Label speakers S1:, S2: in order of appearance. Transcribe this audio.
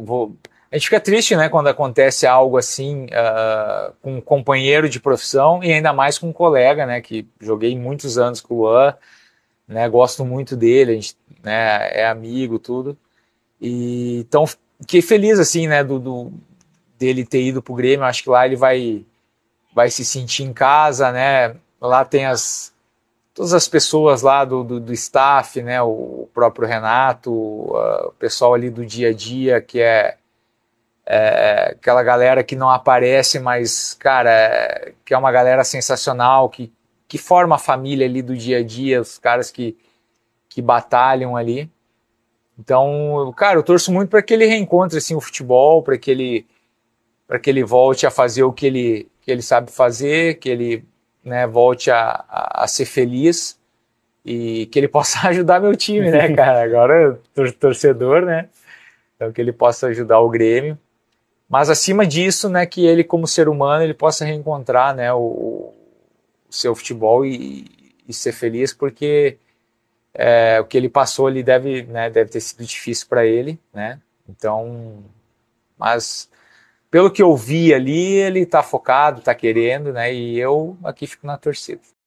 S1: vou... A gente fica triste, né, quando acontece algo assim uh, com um companheiro de profissão e ainda mais com um colega, né, que joguei muitos anos com o Luan, né, gosto muito dele, a gente, né, é amigo, tudo. E então fiquei feliz assim, né, do, do dele ter ido pro Grêmio, acho que lá ele vai vai se sentir em casa, né? Lá tem as todas as pessoas lá do, do, do staff, né, o próprio Renato, o pessoal ali do dia a dia, que é, é, aquela galera que não aparece, mas, cara, é, que é uma galera sensacional, que, que forma a família ali do dia a dia, os caras que, que batalham ali. Então, cara, eu torço muito para que ele reencontre assim, o futebol, para que ele para que ele volte a fazer o que ele, que ele sabe fazer, que ele né, volte a, a, a, ser feliz e que ele possa ajudar meu time, né, cara? Agora tor torcedor, né? Então que ele possa ajudar o Grêmio. Mas acima disso, né, que ele como ser humano ele possa reencontrar, né, o, o seu futebol e, e, ser feliz, porque é, o que ele passou ali deve, né, deve ter sido difícil para ele, né? Então, mas pelo que eu vi ali, ele está focado, está querendo, né? E eu aqui fico na torcida.